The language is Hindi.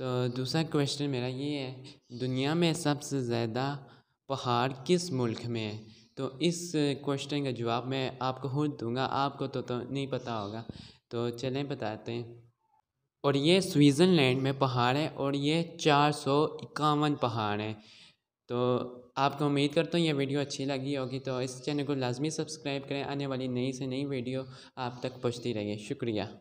तो दूसरा क्वेश्चन मेरा ये है दुनिया में सबसे ज़्यादा पहाड़ किस मुल्क में है तो इस क्वेश्चन का जवाब मैं आपको खुद दूंगा आपको तो, तो नहीं पता होगा तो चलें बताते हैं और ये स्विट्ज़रलैंड में पहाड़ है और ये चार सौ इक्यावन पहाड़ हैं तो आपको उम्मीद करता हूँ ये वीडियो अच्छी लगी होगी तो इस चैनल को लाजमी सब्सक्राइब करें आने वाली नई से नई वीडियो आप तक पहुँचती रहिए शुक्रिया